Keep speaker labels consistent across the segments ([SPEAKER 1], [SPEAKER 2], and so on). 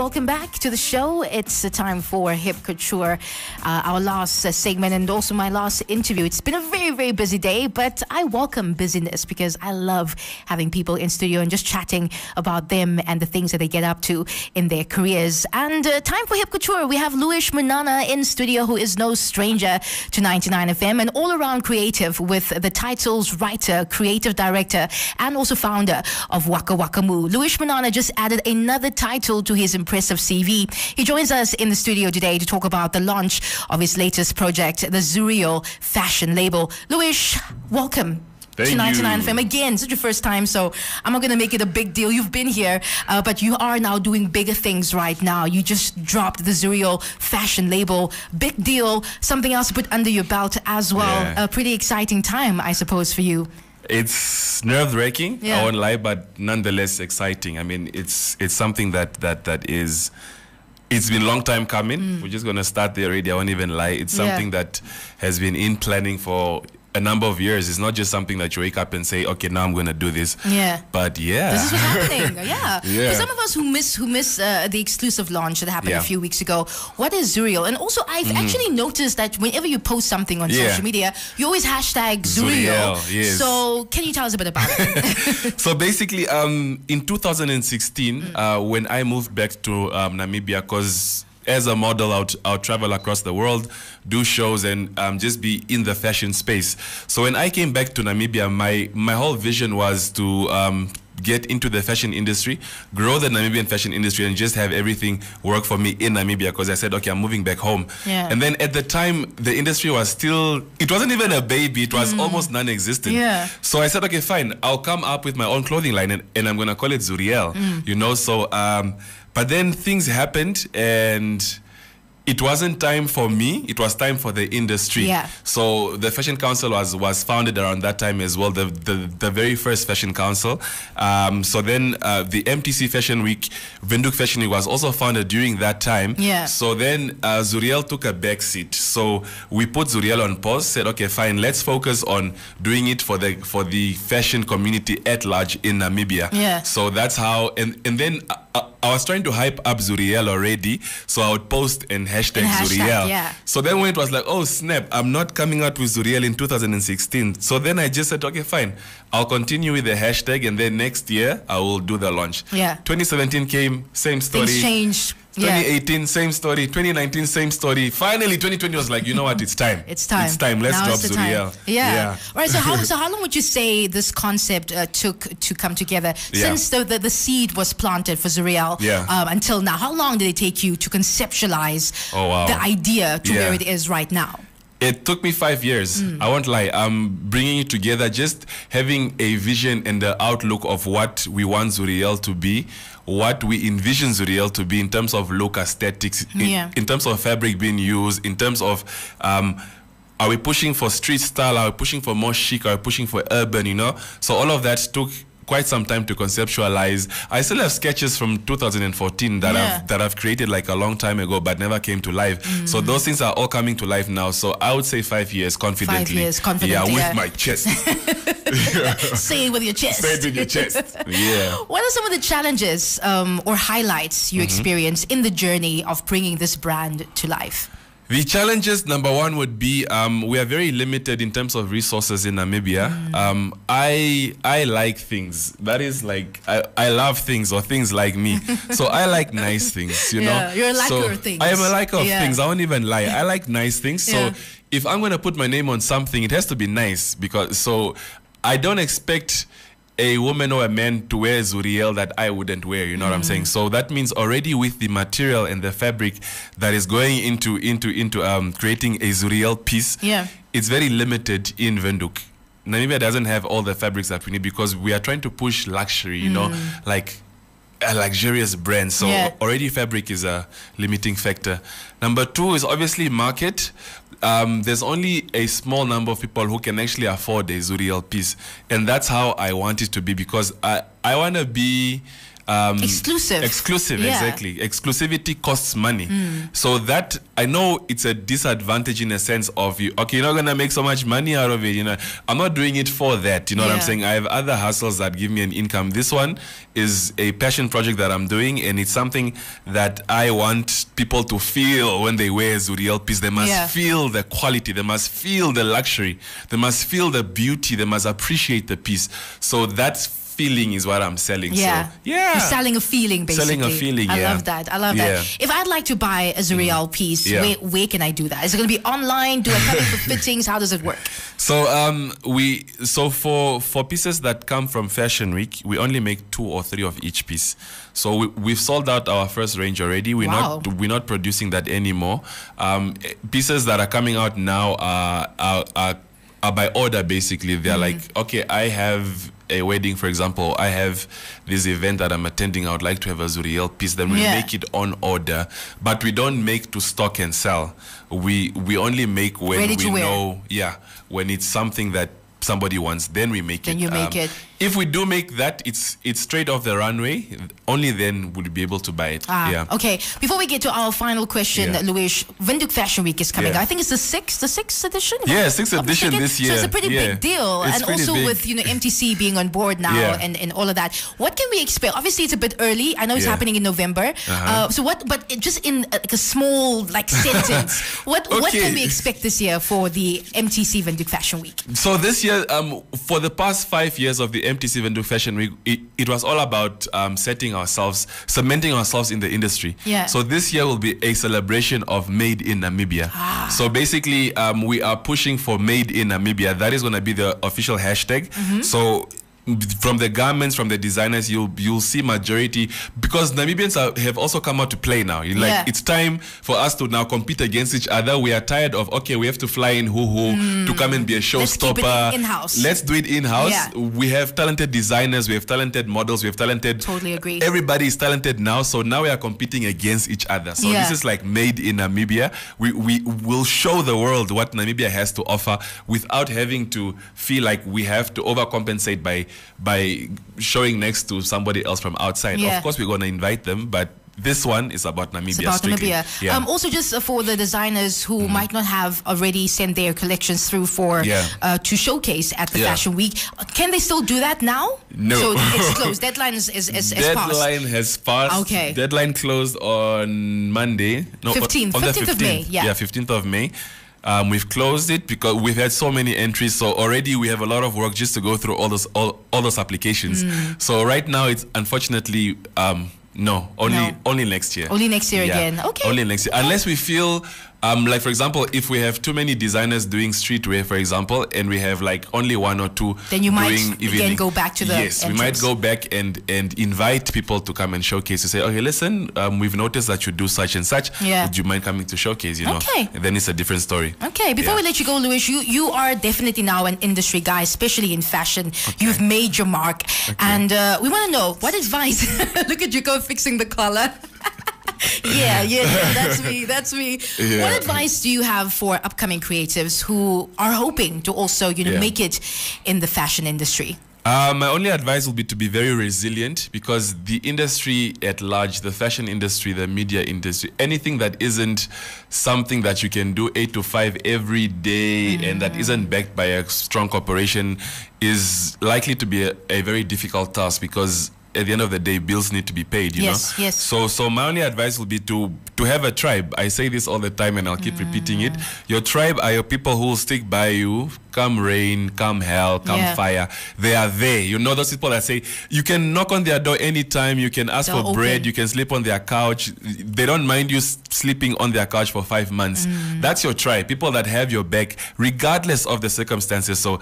[SPEAKER 1] welcome back to the show. It's the time for Hip Couture, uh, our last uh, segment and also my last interview. It's been a very, very busy day, but I welcome busyness because I love having people in studio and just chatting about them and the things that they get up to in their careers. And uh, time for Hip Couture. We have Luish Manana in studio, who is no stranger to 99FM and all around creative with the titles writer, creative director, and also founder of Waka Waka Moo. Luish Manana just added another title to his impressive CV. He joins us in the studio today to talk about the launch of his latest project, the Zurio fashion label. Luis, welcome. Thank to 99 you. FM again. It's your first time, so I'm not going to make it a big deal. You've been here, uh, but you are now doing bigger things right now. You just dropped the Zurio fashion label. Big deal. Something else to put under your belt as well. Yeah. A pretty exciting time, I suppose, for you.
[SPEAKER 2] It's nerve-wracking. Yeah. I won't lie, but nonetheless exciting. I mean, it's it's something that that that is. It's been a long time coming. Mm. We're just gonna start there already. I won't even lie. It's something yeah. that has been in planning for a number of years. It's not just something that you wake up and say, okay, now I'm going to do this. Yeah. But yeah. This is what's happening.
[SPEAKER 1] yeah. yeah. For some of us who miss who miss uh, the exclusive launch that happened yeah. a few weeks ago, what is Zuriel? And also, I've mm-hmm. actually noticed that whenever you post something on yeah. social media, you always hashtag Zuriel. yes. So can you tell us a bit about
[SPEAKER 2] it? so basically, um, in 2016, mm. uh, when I moved back to um, Namibia, because as a model i will travel across the world do shows and um, just be in the fashion space so when i came back to namibia my my whole vision was to um, get into the fashion industry, grow the Namibian fashion industry, and just have everything work for me in Namibia because I said, okay, I'm moving back home. Yeah. And then at the time, the industry was still, it wasn't even a baby, it was mm. almost non existent. Yeah. So I said, okay, fine, I'll come up with my own clothing line and, and I'm going to call it Zuriel, mm. you know? So, um, but then things happened and it wasn't time for me it was time for the industry yeah. so the fashion council was was founded around that time as well the the, the very first fashion council um, so then uh, the mtc fashion week venduk fashion week was also founded during that time yeah. so then uh, zuriel took a back seat so we put zuriel on pause said okay fine let's focus on doing it for the for the fashion community at large in namibia yeah. so that's how and and then uh, I, I, was trying to hype up Zuriel already, so I would post and hashtag, hashtag Zuriel. Yeah. So then when it was like, oh snap, I'm not coming out with Zuriel in 2016. So then I just said, okay, fine, I'll continue with the hashtag, and then next year I will do the launch. Yeah. 2017 came, same story. Things
[SPEAKER 1] changed 2018,
[SPEAKER 2] yeah. same story. 2019, same story. Finally, 2020 was like, you know what? It's time. it's time. It's time. Let's now drop Zuri. Yeah. yeah. yeah. Right. So how so how
[SPEAKER 1] long would you say this concept uh, took to come together yeah. since the, the, the seed was planted for Zuriel yeah. Um, until now? How long did it take you to conceptualize oh, wow. the idea to where it is right now?
[SPEAKER 2] It took me five years. Mm. I won't lie. I'm bringing it together, just having a vision and the outlook of what we want Zuriel to be, what we envision Zuriel to be in terms of look aesthetics, in, in terms of fabric being used, in terms of. Um, are we pushing for street style? Are we pushing for more chic? Are we pushing for urban? You know, so all of that took quite some time to conceptualize. I still have sketches from 2014 that yeah. I've that I've created like a long time ago, but never came to life. Mm. So mm-hmm. those things are all coming to life now. So I would say five years confidently. Five years confidently. Yeah, with yeah. my chest.
[SPEAKER 1] say it with your chest. Say it with your chest. Yeah. What are some of the challenges um, or highlights you mm -hmm. experience in the journey of bringing this brand to life?
[SPEAKER 2] The challenges, number one, would be um, we are very limited in terms of resources in Namibia. Mm. Um, I I like things. That is like I, I love things or things like me. so I like nice things. You yeah, know, you're a liker so of things. I am a liker of yeah. things. I won't even lie. I like nice things. So yeah. if I'm gonna put my name on something, it has to be nice because so I don't expect a woman or a man to wear Zuriel that I wouldn't wear. You know mm. what I'm saying? Mm. So that means already with the material and the fabric that is going into into into um, creating a Zuriel piece. Yeah. It's very limited in Venduk. Namibia doesn't have all the fabrics that we need because we are trying to push luxury, you mm. know, like a luxurious brand. So yeah. already fabric is a limiting factor. Number two is obviously market. Um, there's only a small number of people who can actually afford a Zuriel piece, and that's how I want it to be because I I want to be um, exclusive. Exclusive, yeah. exactly. Exclusivity costs money. Mm. So that I know it's a disadvantage in a sense of you. Okay, you're not gonna make so much money out of it. You know, I'm not doing it for that. You know yeah. what I'm saying? I have other hustles that give me an income. This one is a passion project that I'm doing, and it's something that I want people to feel when they wear Zuriel piece. They must yeah. feel the quality. They must feel the luxury. They must feel the beauty. They must appreciate the piece. So that's feeling is what I'm selling. Yeah. So, yeah. You're selling
[SPEAKER 1] a feeling, basically. Selling a feeling, I love that. I love yeah. that. If I'd like to buy a Zuriel mm. piece, yeah. where, where can I do that? Is it going to be online? Do I come in for fittings? How does it work?
[SPEAKER 2] So, um, we so for for pieces that come from Fashion Week, we only make two or three of each piece. So we, we've sold out our first range already. We're wow. not we're not producing that anymore. Um, pieces that are coming out now are, are, are are by order basically. They're mm -hmm. like, okay, I have a wedding, for example, I have this event that I'm attending. I would like to have a Zuriel piece. Then we yeah. make it on order, but we don't make to stock and sell. We we only make when we know, yeah, when it's something that somebody wants. Then we make then it. Then you make um, it if we do make that, it's it's straight off the runway. Only then would we be able to buy it. Ah, yeah.
[SPEAKER 1] Okay. Before we get to our final question, yeah. Luis, Windhoek Fashion Week is coming. Yeah. I think it's the sixth, the sixth edition. Yeah, sixth edition this year. So it's a pretty yeah. big deal, it's and also big. with you know MTC being on board now yeah. and and all of that. What can we expect? Obviously, it's a bit early. I know it's happening in November. Uh-huh. Uh, so what? But just in a, uh, like a small like sentence, what okay. what can we expect this year for the MTC Windhoek Fashion Week?
[SPEAKER 2] So this year, um, for the past five years of the MTC Vendu Fashion Week, it, it was all about um, setting ourselves, cementing ourselves in the industry. Yeah. So this year will be a celebration of Made in Namibia. Ah. So basically, um, we are pushing for Made in Namibia. That is going to be the official hashtag. Mm-hmm. So from the garments from the designers you'll you'll see majority because Namibians are, have also come out to play now like yeah. it's time for us to now compete against each other we are tired of okay we have to fly in who who mm. to come and be a showstopper in-house let's do it in-house yeah. we have talented designers we have talented models we have talented totally agree everybody is talented now so now we are competing against each other so yeah. this is like made in Namibia we we will show the world what Namibia has to offer without having to feel like we have to overcompensate by by showing next to somebody else from outside. Yeah. Of course, we're going to invite them, but this one is about Namibia. It's about strictly. Namibia. Yeah. Um, also,
[SPEAKER 1] just uh, for the designers who mm. might not have already sent their collections through for yeah. uh, to showcase at the yeah. Fashion Week, can they still do that now?
[SPEAKER 2] No, so it's closed.
[SPEAKER 1] Deadline is, is, is deadline
[SPEAKER 2] has passed. Okay, deadline closed on Monday. No, 15th, on, 15th, 15th, of May. Yeah, fifteenth of May. Um, we've closed it because we've had so many entries. So already we have a lot of work just to go through all those all, all those applications. Mm. So right now it's unfortunately um, no only no. only next year. Only next year yeah. again. Okay. Only next year, unless we feel um, like for example, if we have too many designers doing streetwear, for example, and we have like only one or two, then you might evening, again go back to the yes, entrance. we might go back and and invite people to come and showcase. You say, okay, listen, um, we've noticed that you do such and such. Yeah. Would you mind coming to showcase? You know. Okay. And then it's a different story.
[SPEAKER 1] Okay. Before yeah. we let you go, Luis, you you are definitely now an industry guy, especially in fashion. Okay. You've made your mark, okay. and uh, we want to know what advice. Look at you go fixing the collar. yeah, yeah, that's me. That's me. Yeah. What advice do you have for upcoming creatives who are hoping to also, you know, yeah. make it in the fashion industry?
[SPEAKER 2] Uh, my only advice will be to be very resilient because the industry at large, the fashion industry, the media industry, anything that isn't something that you can do eight to five every day mm. and that mm. isn't backed by a strong corporation is likely to be a, a very difficult task because at the end of the day, bills need to be paid. You yes, know. Yes. So, so my only advice will be to to have a tribe. I say this all the time, and I'll keep mm. repeating it. Your tribe are your people who will stick by you. Come rain, come hell, come yeah. fire. They are there. You know those people that say you can knock on their door anytime. You can ask They're for bread. You can sleep on their couch. They don't mind you sleeping on their couch for five months. Mm. That's your tribe. People that have your back, regardless of the circumstances. So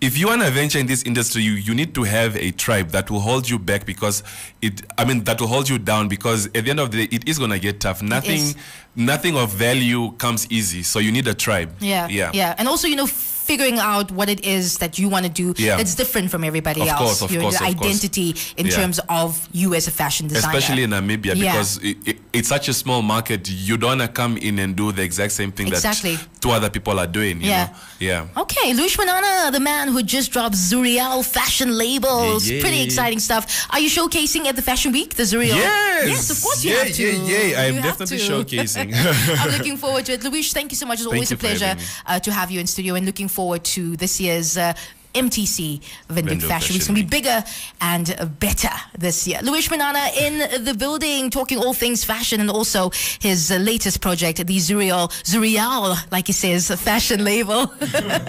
[SPEAKER 2] if you want to venture in this industry, you, you need to have a tribe that will hold you back because it, I mean, that will hold you down because at the end of the day, it is going to get tough. Nothing, nothing of value comes easy. So you need a tribe. Yeah. Yeah.
[SPEAKER 1] Yeah. And also, you know, figuring out what it is that you want to do yeah. that's different from everybody of else. Course, of your, course, your identity course. in yeah. terms of you as a fashion designer. Especially in
[SPEAKER 2] Namibia yeah. because it, it, it's such a small market. You don't want to come in and do the exact same thing exactly. that two other people are doing. yeah. Know? Yeah.
[SPEAKER 1] Okay. the man who just dropped Zuriel fashion labels. Pretty exciting stuff. Are you showcasing at the Fashion Week, the Zuriel? Yes. Yes, of course you have to. Yeah, yeah, I'm definitely showcasing. I'm looking forward to it. Luis, thank you so much. It's always a pleasure uh, to have you in studio and looking forward forward to this year's uh, MTC Vending Fashion Week. It's going to be bigger and better this year. Luis Manana in the building, talking all things fashion and also his latest project, the Zurial, Zurial, like he says, fashion label.